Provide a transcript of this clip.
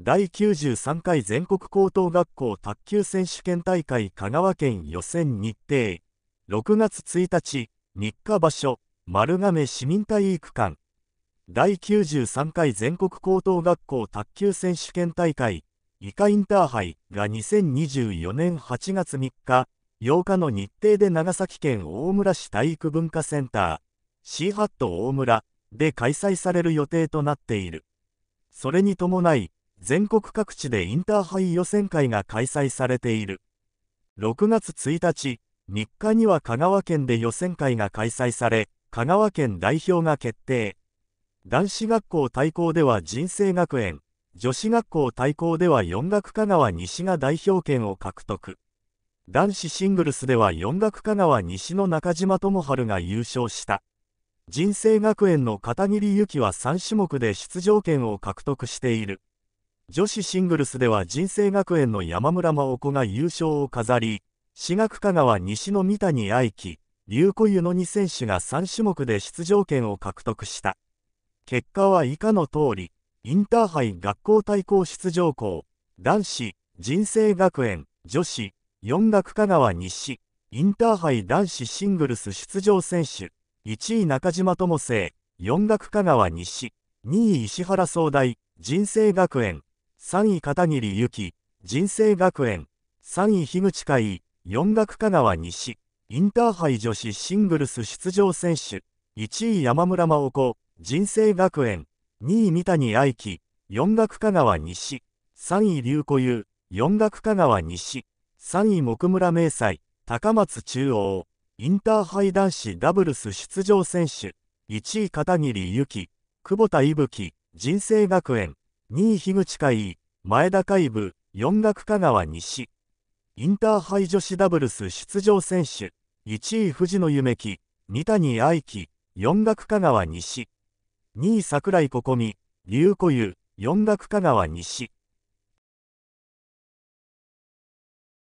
第93回全国高等学校卓球選手権大会香川県予選日程6月1日日課場所丸亀市民体育館第93回全国高等学校卓球選手権大会イカインターハイが2024年8月3日8日の日程で長崎県大村市体育文化センターシーハット大村で開催される予定となっているそれに伴い全国各地でインターハイ予選会が開催されている6月1日3日には香川県で予選会が開催され香川県代表が決定男子学校対抗では人生学園女子学校対抗では四学香川西が代表権を獲得男子シングルスでは四学香川西の中島智春が優勝した人生学園の片桐由紀は3種目で出場権を獲得している女子シングルスでは人生学園の山村真央子が優勝を飾り、私学香川西の三谷愛希、龍子湯の2選手が3種目で出場権を獲得した。結果は以下の通り、インターハイ学校対抗出場校、男子、人生学園、女子、四学香川西、インターハイ男子シングルス出場選手、1位中島智生、四学香川西、2位石原総大、人生学園、3位片桐由紀、人生学園、3位樋口海、四学香川西、インターハイ女子シングルス出場選手、1位山村真央子、人生学園、2位三谷愛希、四学香川西、3位龍子優、四学香川西、3位木村明彩、高松中央、インターハイ男子ダブルス出場選手、1位片桐由紀、久保田伊吹、人生学園、2位樋口会、前田海部、四学香川西。インターハイ女子ダブルス出場選手、1位藤野夢樹、二谷愛樹、四学香川西。2位桜井心美、龍子湯、四学香川西。